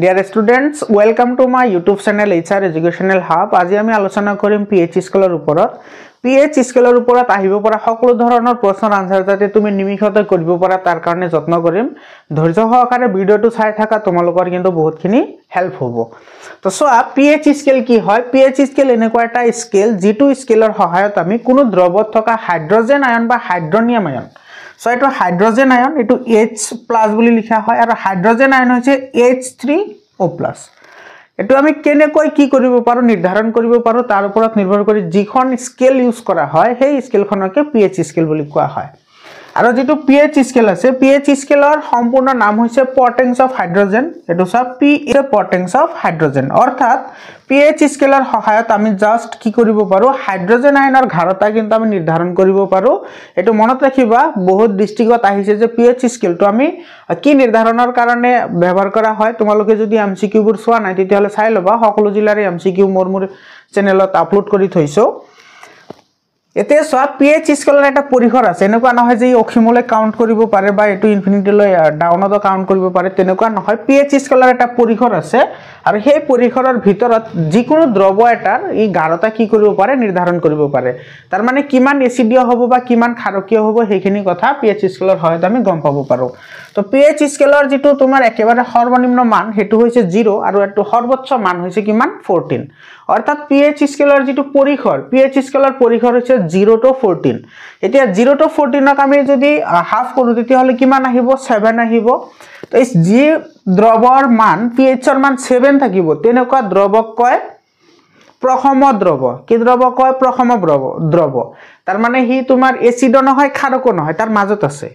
dear students welcome to my YouTube channel H R educational hub আজি আমি আলোচনা কৰিম পি এইচ স্কুলৰ ওপৰত পি এইচ স্কুলৰ ওপৰত আহিব পৰা সকলো ধৰণৰ প্ৰশ্নৰ আনচাৰ যাতে তুমি নিমিষতে কৰিব পৰা তাৰ কাৰণে যত্ন কৰিম ধৈৰ্য সহকাৰে ভিডিঅ'টো চাই থকা তোমালোকৰ কিন্তু বহুতখিনি হেল্প হ'ব তো চোৱা পি এইচ স্কেল কি হয় পি এইচ স্কেল এনেকুৱা এটা স্কেল যিটো স্কেলৰ সহায়ত আমি কোনো দ্ৰৱত থকা হাইড্ৰজেন আয়ন বা হাইড্ৰনিয়াম আয়ন সো এই হাইড্রোজেন আয়ন এই এইচ প্লাস বলে লিখা হয় আর হাইড্রোজেন আয়ন হচ্ছে এইচ থ্রি ও প্লাস এই আমি কেনক কি করবো নির্ধারণ করবো তার উপর নির্ভর করে যখন স্কেল ইউজ করা হয় সেই স্কেলখনকে পিএইচ স্কেল বলে কোয়া হয় আৰু যিটো পি এইচ স্কেল আছে পি এইচ স্কেলৰ সম্পূৰ্ণ নাম হৈছে পৰ্টেংচ অফ হাইড্ৰজেন এইটো চব পি এ পৰ্টেংচ অফ হাইড্ৰজেন অৰ্থাৎ পি এইচ স্কেলৰ সহায়ত আমি জাষ্ট কি কৰিব পাৰোঁ হাইড্ৰজেন আইনৰ ঘাৰতা কিন্তু আমি নিৰ্ধাৰণ কৰিব পাৰোঁ এইটো মনত ৰাখিবা বহুত ডিষ্ট্ৰিক্টত আহিছে যে পি এইচ স্কেলটো আমি কি নিৰ্ধাৰণৰ কাৰণে ব্যৱহাৰ কৰা হয় তোমালোকে যদি এম চি কিউবোৰ চোৱা নাই তেতিয়াহ'লে চাই ল'বা সকলো জিলাৰে এম চি কিউ মোৰ মোৰ চেনেলত আপলোড কৰি থৈছোঁ এতিয়া চোৱা পি এইচ স্কেলৰ এটা পৰিসৰ আছে এনেকুৱা নহয় যে ই অসীমলৈ কৰিব পাৰে বা এইটো ইনফিনিটিলৈ ডাউনতো কাউণ্ট কৰিব পাৰে তেনেকুৱা নহয় পি এইচ স্কেলৰ এটা পৰিসৰ আছে আৰু সেই পৰিসৰৰ ভিতৰত যিকোনো দ্ৰব্য এটাৰ ই গাঢ়তা কি কৰিব পাৰে নিৰ্ধাৰণ কৰিব পাৰে তাৰমানে কিমান এচিডিয় হ'ব বা কিমান খাৰকীয় হ'ব সেইখিনি কথা পি এইচ স্কেলৰ সহায়ত আমি গম পাব পাৰো তো পিএইচ স্কেলৰ যিটো তোমাৰ একেবাৰে সৰ্বনিম্ন মান সেইটো হৈছে জিৰ' আৰু এইটো সৰ্বোচ্চ মান হৈছে কিমান ফৰ্টিন অৰ্থাৎ পি এইচ স্কেলৰ যিটো পৰিসৰ পি এইচ স্কেলৰ পৰিসৰ হৈছে জিৰ' টু ফৰ্টিন এতিয়া জিৰ' টু ফৰ্টিনক আমি যদি হাফ কৰোঁ তেতিয়াহ'লে কিমান আহিব ছেভেন আহিব তো এই যি দ্ৰৱৰ মান পি এইচৰ মান ছেভেন থাকিব তেনেকুৱা দ্ৰৱক কয় প্ৰসম দ্ৰৱ কি দ্ৰৱ কয় প্ৰসম দ্ৰৱ দ্ৰৱ তাৰমানে সি তোমাৰ এচিডো নহয় খাৰকো নহয় তাৰ মাজত আছে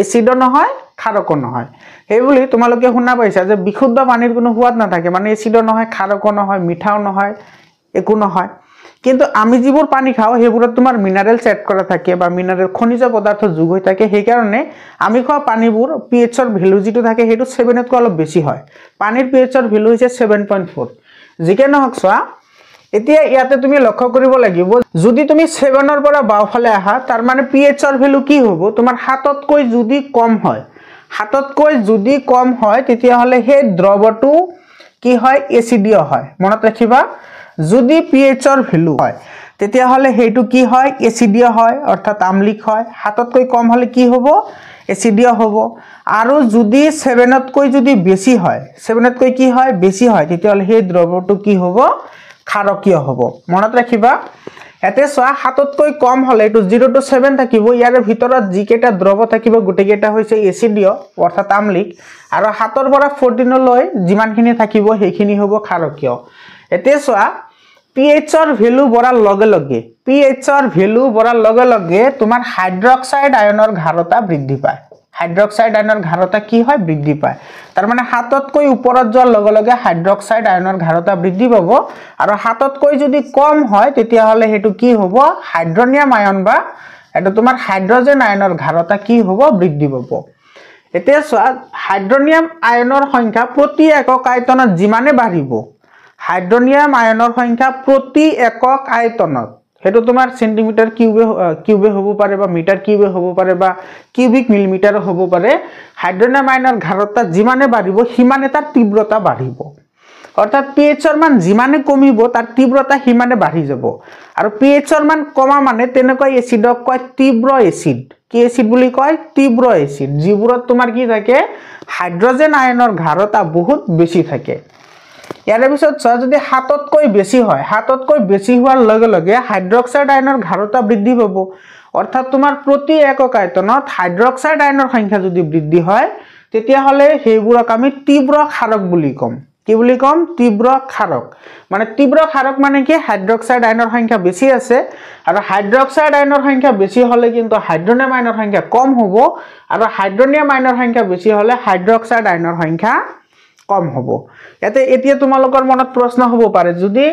এচিডো নহয় খাৰকো নহয় সেইবুলি তোমালোকে শুনা পাইছা যে বিশুদ্ধ পানীত কোনো সোৱাদ নাথাকে মানে এচিডো নহয় খাৰকো নহয় মিঠাও নহয় একো নহয় কিন্তু আমি যিবোৰ পানী খাওঁ সেইবোৰত তোমাৰ মিনাৰেলছ এড কৰা থাকে বা মিনাৰেল খনিজ পদাৰ্থ যোগ হৈ থাকে সেইকাৰণে আমি খোৱা পানীবোৰ পি এইচৰ ভেলু যিটো থাকে সেইটো ছেভেনতকৈ অলপ বেছি হয় পানীৰ পি এইচৰ ভেলু হৈছে ছেভেন পইণ্ট ফ'ৰ যিকে নহওক চোৱা এতিয়া ইয়াতে তুমি লক্ষ্য কৰিব লাগিব যদি তুমি ছেভেনৰ পৰা বাওঁফালে আহা তাৰ মানে পি এইচৰ ভেলু কি হ'ব তোমাৰ সাততকৈ যদি কম হয় সাততকৈ যদি কম হয় তেতিয়াহ'লে সেই দ্ৰৱটো কি হয় এচিডীয় হয় মনত ৰাখিবা যদি পি এইচৰ ভেলু হয় তেতিয়াহ'লে সেইটো কি হয় এচিডীয় হয় অৰ্থাৎ আম্লিক হয় সাততকৈ কম হ'লে কি হ'ব এচিডীয় হ'ব আৰু যদি ছেভেনতকৈ যদি বেছি হয় ছেভেনতকৈ কি হয় বেছি হয় তেতিয়াহ'লে সেই দ্ৰৱটো কি হ'ব খাৰকীয় হ'ব মনত ৰাখিবা ইয়াতে চোৱা সাততকৈ কম হ'লে এইটো জিৰ' টু ছেভেন থাকিব ইয়াৰে ভিতৰত যিকেইটা দ্ৰৱ থাকিব গোটেইকেইটা হৈছে এচিডীয় অৰ্থাৎ আমলিক আৰু সাতৰ পৰা ফৰ্টিনলৈ যিমানখিনি থাকিব সেইখিনি হ'ব খাৰকীয় এতিয়া চোৱা পি এইচৰ ভেলু বঢ়াৰ লগে লগে পি এইচৰ ভেলু বঢ়াৰ লগে লগে তোমাৰ হাইড্ৰক্সাইড আয়নৰ ঘাৰতা বৃদ্ধি পায় হাইড্ৰক্সাইড আয়নৰ ঘাৰতা কি হয় বৃদ্ধি পায় তাৰমানে সাততকৈ ওপৰত যোৱাৰ লগে লগে হাইড্ৰক্সাইড আয়নৰ ঘাৰতা বৃদ্ধি পাব আৰু সাততকৈ যদি কম হয় তেতিয়াহ'লে সেইটো কি হ'ব হাইড্ৰনিয়াম আয়ন বা এইটো তোমাৰ হাইড্ৰজেন আয়নৰ ঘাৰতা কি হ'ব বৃদ্ধি পাব এতিয়া চোৱা হাইড্ৰনিয়াম আয়নৰ সংখ্যা প্ৰতি একক আয়তনত যিমানে বাঢ়িব হাইড্ৰনিয়াম আয়নৰ সংখ্যা প্ৰতি একক আয়তনত সেইটো তোমাৰ চেণ্টিমিটাৰ কিউবে কিউবে হ'ব পাৰে বা মিটাৰ কিউবে হ'ব পাৰে বা কিউবিক মিলিমিটাৰো হ'ব পাৰে হাইড্ৰনামাইনৰ ঘাৰতা যিমানে বাঢ়িব সিমানে তাৰ তীব্ৰতা বাঢ়িব অৰ্থাৎ পি এইচৰ মান যিমানে কমিব তাৰ তীব্ৰতা সিমানে বাঢ়ি যাব আৰু পি এইচৰ মান কমা মানে তেনেকুৱা এচিডক কয় তীব্ৰ এচিড কি এচিড বুলি কয় তীব্ৰ এচিড যিবোৰত তোমাৰ কি থাকে হাইড্ৰজেন আয়নৰ ঘাৰতা বহুত বেছি থাকে ইয়াৰে পিছত চোৱা যদি সাততকৈ বেছি হয় সাততকৈ বেছি হোৱাৰ লগে লগে হাইড্ৰক্সাইড আইনৰ ঘাৰতা বৃদ্ধি পাব অৰ্থাৎ তোমাৰ প্ৰতি একক আয়তনত হাইড্ৰক্সাইড আইনৰ সংখ্যা যদি বৃদ্ধি হয় তেতিয়াহ'লে সেইবোৰক আমি তীব্ৰ সাৰক বুলি ক'ম কি বুলি ক'ম তীব্ৰ সাৰক মানে তীব্ৰ সাৰক মানে কি হাইড্ৰক্সাইড আইনৰ সংখ্যা বেছি আছে আৰু হাইড্ৰক্সাইড আইনৰ সংখ্যা বেছি হ'লে কিন্তু হাইড্ৰনিয়াম আইনৰ সংখ্যা কম হ'ব আৰু হাইড্ৰনিয়াম আইনৰ সংখ্যা বেছি হ'লে হাইড্ৰক্সাইড আইনৰ সংখ্যা কম হ'ব ইয়াতে এতিয়া তোমালোকৰ মনত প্ৰশ্ন হ'ব পাৰে যদি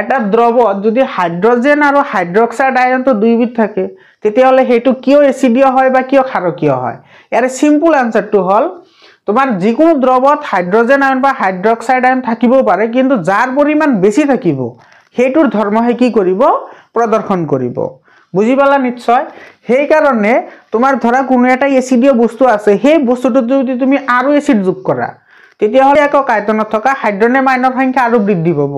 এটা দ্ৰৱত যদি হাইড্ৰজেন আৰু হাইড্ৰক্সাইড আয়নটো দুইবিধ থাকে তেতিয়াহ'লে সেইটো কিয় এচিডীয় হয় বা কিয় খাৰকীয় হয় ইয়াৰে চিম্পুল আনচাৰটো হ'ল তোমাৰ যিকোনো দ্ৰৱত হাইড্ৰজেন আয়ন বা হাইড্ৰক্সাইড আয়ন থাকিবও পাৰে কিন্তু যাৰ পৰিমাণ বেছি থাকিব সেইটোৰ ধৰ্মহে কি কৰিব প্ৰদৰ্শন কৰিব বুজি পালা নিশ্চয় সেইকাৰণে তোমাৰ ধৰা কোনো এটা এচিডীয় বস্তু আছে সেই বস্তুটোত যদি তুমি আৰু এচিড যোগ কৰা তেতিয়াহ'লে একক আয়তনত থকা হাইড্ৰনিয়াম আইনৰ সংখ্যা আৰু বৃদ্ধি পাব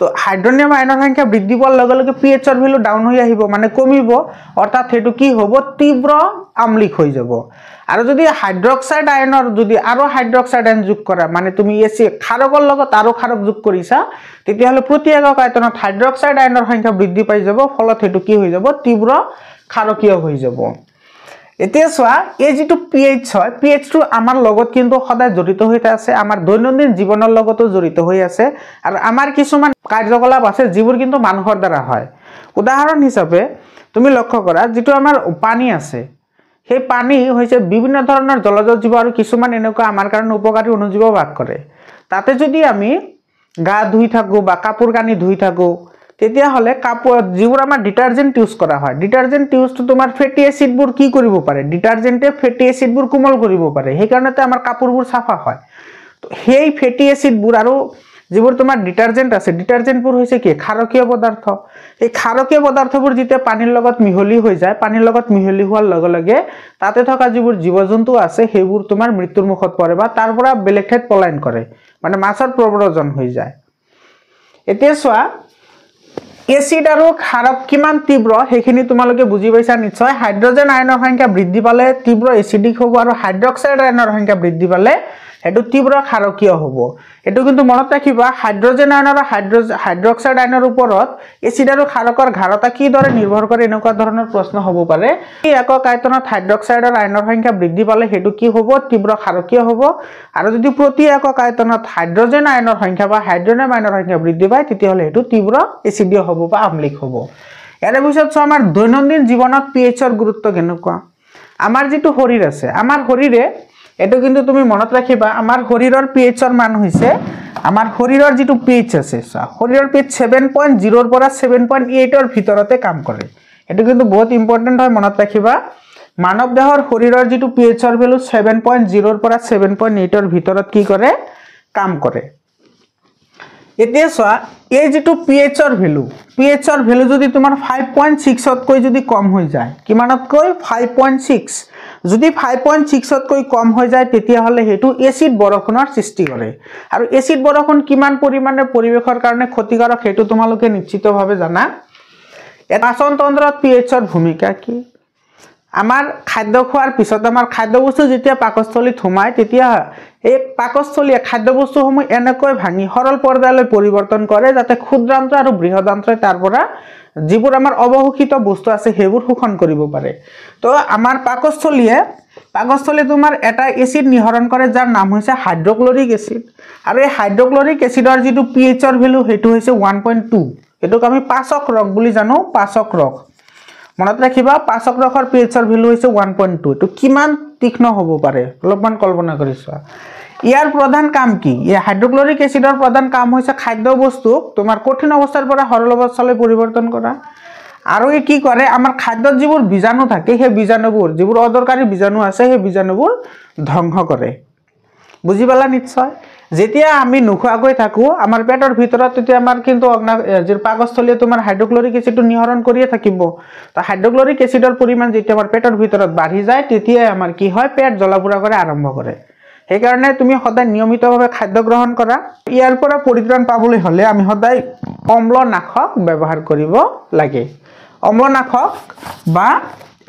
তো হাইড্ৰনিয়াম আইনৰ সংখ্যা বৃদ্ধি পোৱাৰ লগে লগে পি এইচৰ ভেলু ডাউন হৈ আহিব মানে কমিব অৰ্থাৎ সেইটো কি হ'ব তীব্ৰ আম্লিক হৈ যাব আৰু যদি হাইড্ৰক্সাইড আইনৰ যদি আৰু হাইড্ৰক্সাইড আইন যোগ কৰা মানে তুমি এ চি খাৰকৰ লগত আৰু খাৰক যোগ কৰিছা তেতিয়াহ'লে প্ৰতি একক আয়তনত হাইড্ৰক্সাইড আইনৰ সংখ্যা বৃদ্ধি পাই যাব ফলত সেইটো কি হৈ যাব তীব্ৰ খাৰকীয় হৈ যাব এতিয়া চোৱা এই যিটো পি এইচ হয় পি এইচটো আমাৰ লগত কিন্তু সদায় জড়িত হৈ আছে আমাৰ দৈনন্দিন জীৱনৰ লগতো জড়িত হৈ আছে আৰু আমাৰ কিছুমান কাৰ্যকলাপ আছে যিবোৰ কিন্তু মানুহৰ দ্বাৰা হয় উদাহৰণ হিচাপে তুমি লক্ষ্য কৰা যিটো আমাৰ পানী আছে সেই পানী হৈছে বিভিন্ন ধৰণৰ জলজ জীৱ আৰু কিছুমান এনেকুৱা আমাৰ কাৰণে উপকাৰী অনুজীৱ বাস কৰে তাতে যদি আমি গা ধুই থাকোঁ বা কাপোৰ কানি ধুই থাকোঁ তেতিয়াহ'লে কাপোৰ যিবোৰ আমাৰ ডিটাৰ্জেণ্ট ইউজ কৰা হয় ডিটাৰ্জেণ্ট ইউজটো তোমাৰ ফেটি এচিডবোৰ কি কৰিব পাৰে ডিটাৰ্জেণ্টে ফেটি এচিডবোৰ কোমল কৰিব পাৰে সেইকাৰণেতে আমাৰ কাপোৰবোৰ চাফা হয় তো সেই ফেটি এচিডবোৰ আৰু যিবোৰ তোমাৰ ডিটাৰ্জেণ্ট আছে ডিটাৰ্জেণ্টবোৰ হৈছে কি খাৰকীয় পদাৰ্থ সেই খাৰকীয় পদাৰ্থবোৰ যেতিয়া পানীৰ লগত মিহলি হৈ যায় পানীৰ লগত মিহলি হোৱাৰ লগে লগে তাতে থকা যিবোৰ জীৱ জন্তু আছে সেইবোৰ তোমাৰ মৃত্যুৰ মুখত পৰে বা তাৰ পৰা বেলেগ ঠাইত পলায়ন কৰে মানে মাছৰ প্ৰব্ৰজন হৈ যায় এতিয়া চোৱা এচিড আৰু খাৰক কিমান তীব্ৰ সেইখিনি তোমালোকে বুজি পাইছা নিশ্চয় হাইড্ৰজেন আইনৰ সংখ্যা বৃদ্ধি পালে তীব্ৰ এচিডিক হ'ব আৰু হাইড্ৰক্সাইড আইনৰ সংখ্যা বৃদ্ধি পালে সেইটো তীব্ৰ ক্ষাৰকীয় হ'ব এইটো কিন্তু মনত ৰাখিবা হাইড্ৰজেন আইন আৰু হাইড্ৰজ হাইড্ৰক্সাইড আইনৰ ওপৰত এচিড আৰু ক্ষাৰকৰ ঘাৰতা কিদৰে নিৰ্ভৰ কৰে এনেকুৱা ধৰণৰ প্ৰশ্ন হ'ব পাৰে এই একক আয়তনত হাইড্ৰক্সাইডৰ আইনৰ সংখ্যা বৃদ্ধি পালে সেইটো কি হ'ব তীব্ৰ ক্ষাৰকীয় হ'ব আৰু যদি প্ৰতি একক আয়তনত হাইড্ৰজেন আইনৰ সংখ্যা বা হাইড্ৰনিয়াম আইনৰ সংখ্যা বৃদ্ধি পায় তেতিয়াহ'লে সেইটো তীব্ৰ এচিডীয় হ'ব বা আম্লিক হ'ব ইয়াৰে পিছত চাওঁ আমাৰ দৈনন্দিন জীৱনত পি এইচৰ গুৰুত্ব কেনেকুৱা আমাৰ যিটো শৰীৰ আছে আমাৰ শৰীৰে এইটো কিন্তু তুমি মনত ৰাখিবা আমাৰ শৰীৰৰ পি এইচৰ মান হৈছে আমাৰ শৰীৰৰ যিটো পি আছে চোৱা শৰীৰৰ পি এইচ ছেভেন পৰা ছেভেন পইণ্ট ভিতৰতে কাম কৰে সেইটো কিন্তু বহুত ইম্পৰ্টেণ্ট হয় মনত ৰাখিবা মানৱ দেহৰ শৰীৰৰ যিটো পি এইচৰ ভেলু ছেভেন পৰা ছেভেন পইণ্ট এইটৰ ভিতৰত কি কৰে কাম কৰে এতিয়া চোৱা এই যিটো পি এইচৰ ভেলু পি এইচৰ ভেলু যদি তোমাৰ ফাইভ পইণ্ট ছিক্সতকৈ যদি কম হৈ যায় কিমানতকৈ ফাইভ পইণ্ট ছিক্স যদি ফাইভ পইণ্ট ছিক্সতকৈ কম হৈ যায় তেতিয়াহ'লে সেইটো এচিড বৰষুণৰ সৃষ্টি কৰে আৰু এচিড বৰষুণ কিমান পৰিমাণে পৰিৱেশৰ কাৰণে ক্ষতিকাৰক সেইটো তোমালোকে নিশ্চিতভাৱে জানা এটা তন্ত্ৰত পি এইচৰ ভূমিকা কি আমাৰ খাদ্য খোৱাৰ পিছত আমাৰ খাদ্যবস্তু যেতিয়া পাকস্থলীত সোমায় তেতিয়া এই পাকস্থলীয়ে খাদ্যবস্তুসমূহ এনেকৈ ভাঙি সৰল পৰ্যায়লৈ পৰিৱৰ্তন কৰে যাতে ক্ষুদ্ৰান্ত আৰু বৃহদান্তই তাৰ পৰা যিবোৰ আমাৰ অৱশোষিত বস্তু আছে সেইবোৰ শোষণ কৰিব পাৰে তো আমাৰ পাকস্থলীয়ে পাকস্থলী তোমাৰ এটা এচিড নিহৰণ কৰে যাৰ নাম হৈছে হাইড্ৰক্লৰিক এচিড আৰু এই হাইড্ৰক্লৰিক এচিডৰ যিটো পি এইচৰ ভেলু সেইটো হৈছে ওৱান পইণ্ট টু সেইটোক আমি পাচক ৰস বুলি জানো পাচক ৰস মনত ৰাখিবা পাঁচ অগ্ৰসৰ পিৰিয়ডছৰ ভেলু হৈছে ওৱান পইণ্ট টু এইটো কিমান তীক্ষ্ণ হ'ব পাৰে অলপমান কল্পনা কৰি চোৱা ইয়াৰ প্ৰধান কাম কি ইয়াৰ হাইড্ৰক্লৰিক এচিডৰ প্ৰধান কাম হৈছে খাদ্য বস্তুক তোমাৰ কঠিন অৱস্থাৰ পৰা সৰল অৱস্থালৈ পৰিৱৰ্তন কৰা আৰু ই কি কৰে আমাৰ খাদ্যত যিবোৰ বীজাণু থাকে সেই বীজাণুবোৰ যিবোৰ অদৰকাৰী বীজাণু আছে সেই বীজাণুবোৰ ধ্বংস কৰে বুজি পালা নিশ্চয় যেতিয়া আমি নোখোৱাকৈ থাকোঁ আমাৰ পেটৰ ভিতৰত তেতিয়া আমাৰ কিন্তু পাকস্থলীয় তোমাৰ হাইড্ৰক্লৰিক এচিডটো নিহৰণ কৰিয়ে থাকিব তো হাইড্ৰক্লৰিক এচিডৰ পৰিমাণ যেতিয়া আমাৰ পেটৰ ভিতৰত বাঢ়ি যায় তেতিয়াই আমাৰ কি হয় পেট জ্বলা পোৰা কৰে আৰম্ভ কৰে সেইকাৰণে তুমি সদায় নিয়মিতভাৱে খাদ্য গ্ৰহণ কৰা ইয়াৰ পৰা পৰিত্ৰাণ পাবলৈ হ'লে আমি সদায় অম্লনাশক ব্যৱহাৰ কৰিব লাগে অম্লনাশক বা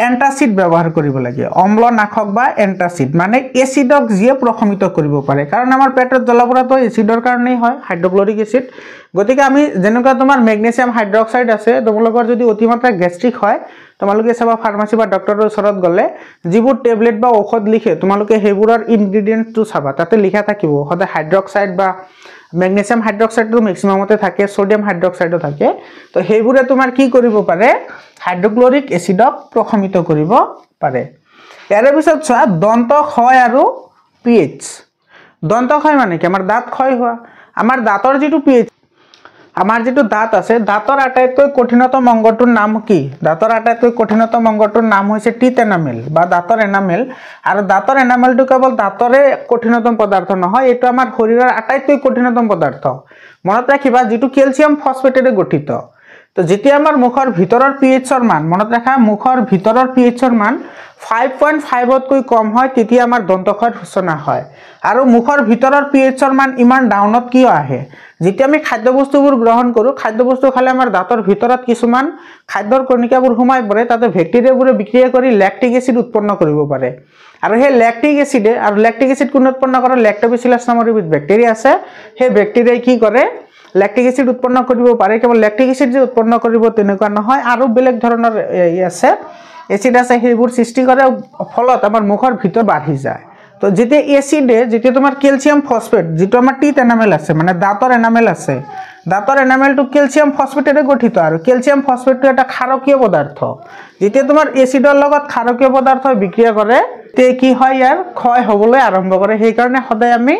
এণ্টাচিড ব্যৱহাৰ কৰিব লাগে অম্ল নাশক বা এণ্টাচিড মানে এচিডক যিয়ে প্ৰশমিত কৰিব পাৰে কাৰণ আমাৰ পেটত জ্বলাবৰাটো এচিডৰ কাৰণেই হয় হাইড্ৰক্লৰিক এচিড গতিকে আমি যেনেকুৱা তোমাৰ মেগনেচিয়াম হাইড্ৰক্সাইড আছে তোমালোকৰ যদি অতিমাত্ৰা গেষ্ট্ৰিক হয় তোমালোকে চাবা ফাৰ্মাচী বা ডক্তৰৰ ওচৰত গ'লে যিবোৰ টেবলেট বা ঔষধ লিখে তোমালোকে সেইবোৰৰ ইনগ্ৰিডিয়েণ্টটো চাবা তাতে লিখা থাকিব সদায় হাইড্ৰক্সাইড বা মেগনেচিয়াম হাইড্ৰক্সাইডটো মেক্সিমামতে থাকে চডিয়াম হাইড্ৰক্সাইডো থাকে তো সেইবোৰে তোমাৰ কি কৰিব পাৰে হাইড্ৰক্লৰিক এচিডক প্ৰশমিত কৰিব পাৰে ইয়াৰে পিছত চোৱা দন্ত ক্ষয় আৰু পি এইচ দন্ত ক্ষয় মানে কি আমাৰ দাঁত ক্ষয় হোৱা আমাৰ দাঁতৰ যিটো পি আমাৰ যিটো দাঁত আছে দাঁতৰ আটাইতকৈ কঠিনতম অংগটোৰ নাম কি দাঁতৰ আটাইতকৈ কঠিনতম অংগটোৰ নাম হৈছে টিত এনামেল বা দাঁতৰ এনামেল আৰু দাঁতৰ এনামেলটো কেৱল দাঁতৰে কঠিনতম পদাৰ্থ নহয় এইটো আমাৰ শৰীৰৰ আটাইতকৈ কঠিনতম পদাৰ্থ মনত ৰাখিবা যিটো কেলছিয়াম ফচফেটেৰে গঠিত তো যেতিয়া আমাৰ মুখৰ ভিতৰৰ পি এইচৰ মান মনত ৰাখা মুখৰ ভিতৰৰ পি এইচৰ মান ফাইভ পইণ্ট ফাইভতকৈ কম হয় তেতিয়া আমাৰ দন্তক্ষয়ৰ সূচনা হয় আৰু মুখৰ ভিতৰৰ পি এইচৰ মান ইমান ডাউনত কিয় আহে যেতিয়া আমি খাদ্যবস্তুবোৰ গ্ৰহণ কৰোঁ খাদ্যবস্তু খালে আমাৰ দাঁতৰ ভিতৰত কিছুমান খাদ্যৰ কণিকাবোৰ সোমাই পৰে তাতে ভেক্টেৰিয়াবোৰে বিক্ৰিয়া কৰি লেক্টিক এচিড উৎপন্ন কৰিব পাৰে আৰু সেই লেক্টিক এচিডে আৰু লেক্টিক এচিড কোনে উৎপন্ন কৰে লেক্টবিচিলাছ নামৰ এবিধ বেক্টেৰিয়া আছে সেই বেক্টেৰিয়াই কি কৰে লেকটিক এচিড উৎপন্ন কৰিব পাৰে কেৱল লেকটিক এচিড যে উৎপন্ন কৰিব তেনেকুৱা নহয় আৰু বেলেগ ধৰণৰ ই আছে এচিড আছে সেইবোৰ সৃষ্টি কৰে ফলত আমাৰ মুখৰ ভিতৰ বাঢ়ি যায় তো যেতিয়া এচিডে যেতিয়া তোমাৰ কেলছিয়াম ফচফেট যিটো আমাৰ টিত এনামেল আছে মানে দাঁতৰ এনামেল আছে দাঁতৰ এনামেলটো কেলছিয়াম ফচফেটেৰে গঠিত আৰু কেলছিয়াম ফচফেটটো এটা খাৰকীয় পদাৰ্থ যেতিয়া তোমাৰ এচিডৰ লগত খাৰকীয় পদাৰ্থই বিক্ৰিয়া কৰে তেতিয়া কি হয় ইয়াৰ ক্ষয় হ'বলৈ আৰম্ভ কৰে সেইকাৰণে সদায় আমি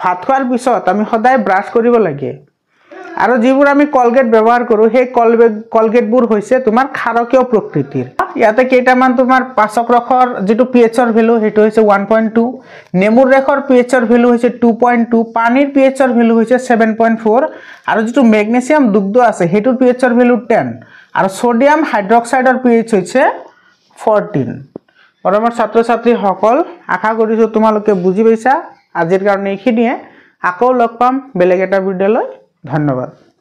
ভাত খোৱাৰ পিছত আমি সদায় ব্ৰাছ কৰিব লাগে আৰু যিবোৰ আমি কলগেট ব্যৱহাৰ কৰোঁ সেই কলগেট কলগেটবোৰ হৈছে তোমাৰ খাৰকীয় প্ৰকৃতিৰ ইয়াতে কেইটামান তোমাৰ পাচক ৰসৰ যিটো পি এইচৰ ভেলু সেইটো হৈছে ওৱান পইণ্ট টু নেমুৰ ৰেখৰ পি এইচৰ ভেলু হৈছে টু পইণ্ট টু পানীৰ পি এইচৰ ভেলু হৈছে ছেভেন পইণ্ট ফ'ৰ আৰু যিটো মেগনেছিয়াম দুগ্ধ আছে সেইটোৰ পি এইচৰ ভেলু টেন আৰু ছ'ডিয়াম হাইড্ৰক্সাইডৰ পি এইচ হৈছে ফৰটিন মৰমৰ ছাত্ৰ ছাত্ৰীসকল আশা কৰিছোঁ তোমালোকে বুজি পাইছা আজিৰ কাৰণে এইখিনিয়ে আকৌ লগ পাম বেলেগ এটা ভিডিঅ'লৈ धन्यवाद